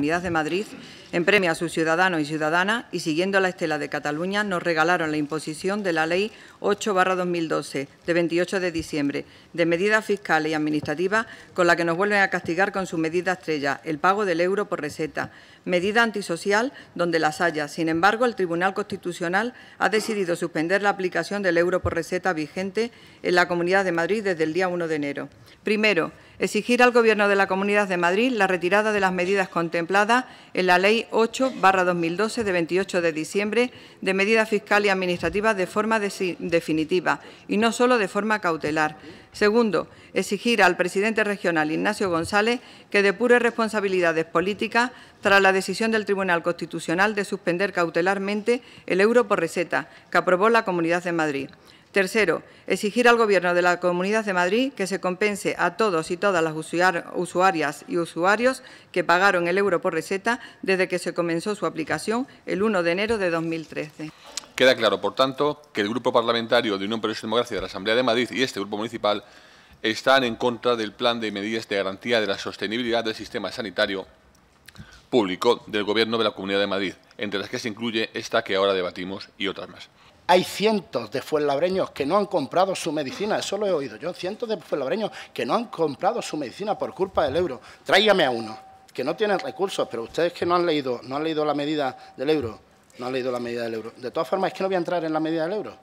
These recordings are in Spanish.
Comunidad de Madrid, en premio a sus ciudadanos y ciudadanas y siguiendo la estela de Cataluña, nos regalaron la imposición de la Ley 8-2012, de 28 de diciembre, de medidas fiscales y administrativas con la que nos vuelven a castigar con su medida estrella, el pago del euro por receta, medida antisocial donde las haya. Sin embargo, el Tribunal Constitucional ha decidido suspender la aplicación del euro por receta vigente en la Comunidad de Madrid desde el día 1 de enero. Primero, exigir al Gobierno de la Comunidad de Madrid la retirada de las medidas contempladas en la Ley 8-2012 de 28 de diciembre de medidas fiscales y administrativas de forma definitiva y no solo de forma cautelar. Segundo, exigir al presidente regional Ignacio González que depure responsabilidades políticas tras la decisión del Tribunal Constitucional de suspender cautelarmente el euro por receta que aprobó la Comunidad de Madrid. Tercero, exigir al Gobierno de la Comunidad de Madrid que se compense a todos y todas las usuarias y usuarios que pagaron el euro por receta desde que se comenzó su aplicación el 1 de enero de 2013. Queda claro, por tanto, que el Grupo Parlamentario de Unión Periodista y Democracia de la Asamblea de Madrid y este Grupo Municipal están en contra del Plan de Medidas de Garantía de la Sostenibilidad del Sistema Sanitario Público del Gobierno de la Comunidad de Madrid, entre las que se incluye esta que ahora debatimos y otras más. Hay cientos de fuenlabreños que no han comprado su medicina, eso lo he oído yo, cientos de fuenlabreños que no han comprado su medicina por culpa del euro. Tráigame a uno, que no tienen recursos, pero ustedes que no han leído, no han leído la medida del euro, no han leído la medida del euro. De todas formas, es que no voy a entrar en la medida del euro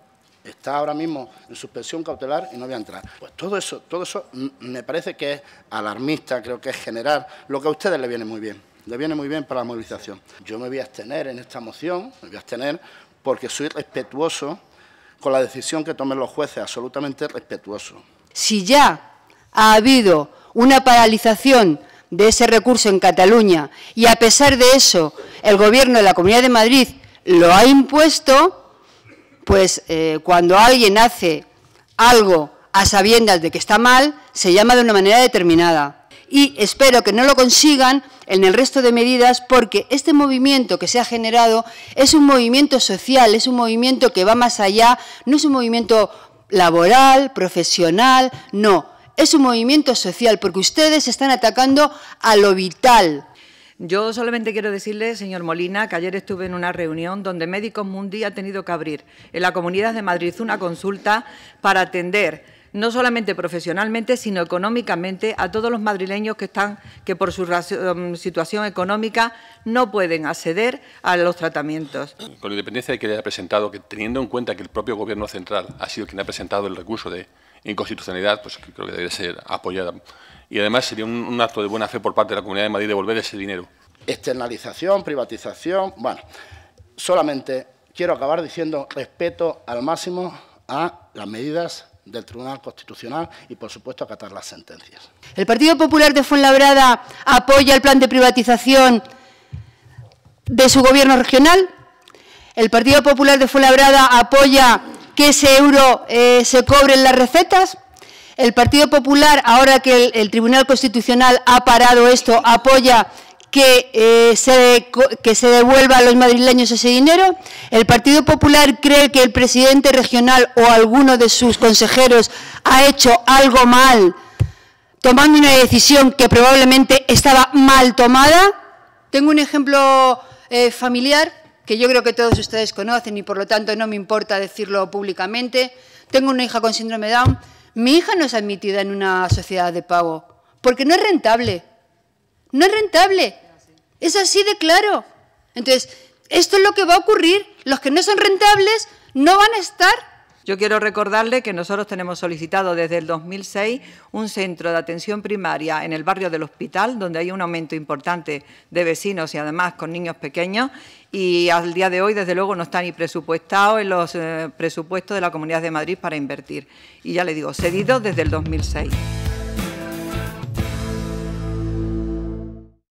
está ahora mismo en suspensión cautelar y no voy a entrar. Pues todo eso, todo eso me parece que es alarmista, creo que es generar lo que a ustedes le viene muy bien. Le viene muy bien para la movilización. Yo me voy a abstener en esta moción, me voy a abstener porque soy respetuoso con la decisión que tomen los jueces, absolutamente respetuoso. Si ya ha habido una paralización de ese recurso en Cataluña y a pesar de eso el Gobierno de la Comunidad de Madrid lo ha impuesto, pues eh, cuando alguien hace algo a sabiendas de que está mal, se llama de una manera determinada y espero que no lo consigan en el resto de medidas porque este movimiento que se ha generado es un movimiento social, es un movimiento que va más allá, no es un movimiento laboral, profesional, no, es un movimiento social porque ustedes están atacando a lo vital, yo solamente quiero decirle, señor Molina, que ayer estuve en una reunión donde Médicos Mundi ha tenido que abrir en la Comunidad de Madrid una consulta para atender no solamente profesionalmente, sino económicamente, a todos los madrileños que están, que por su mm, situación económica no pueden acceder a los tratamientos. Con independencia de que haya presentado, que teniendo en cuenta que el propio Gobierno central ha sido quien ha presentado el recurso de inconstitucionalidad, pues creo que debe ser apoyada. Y además sería un acto de buena fe por parte de la Comunidad de Madrid devolver ese dinero. Externalización, privatización, bueno, solamente quiero acabar diciendo respeto al máximo a las medidas del Tribunal Constitucional y, por supuesto, acatar las sentencias. El Partido Popular de Fuenlabrada apoya el plan de privatización de su gobierno regional. El Partido Popular de Fuenlabrada apoya que ese euro eh, se cobre en las recetas. El Partido Popular, ahora que el Tribunal Constitucional ha parado esto, apoya eh, que, se, devuelva a los madrileños ese dinero? ¿El Partido Popular cree que el presidente regional o alguno de sus consejeros ha hecho algo mal tomando una decisión que probablemente estaba mal tomada? Tengo un ejemplo eh, familiar que yo creo que todos ustedes conocen y por lo tanto no me importa decirlo públicamente. Tengo una hija con síndrome Down. Mi hija no es admitida en una sociedad de pago porque no es rentable. No es rentable. Es así de claro. Entonces, esto es lo que va a ocurrir. Los que no son rentables no van a estar. Yo quiero recordarle que nosotros tenemos solicitado desde el 2006 un centro de atención primaria en el barrio del hospital, donde hay un aumento importante de vecinos y además con niños pequeños, y al día de hoy, desde luego, no está ni presupuestado en los eh, presupuestos de la Comunidad de Madrid para invertir. Y ya le digo, cedido desde el 2006.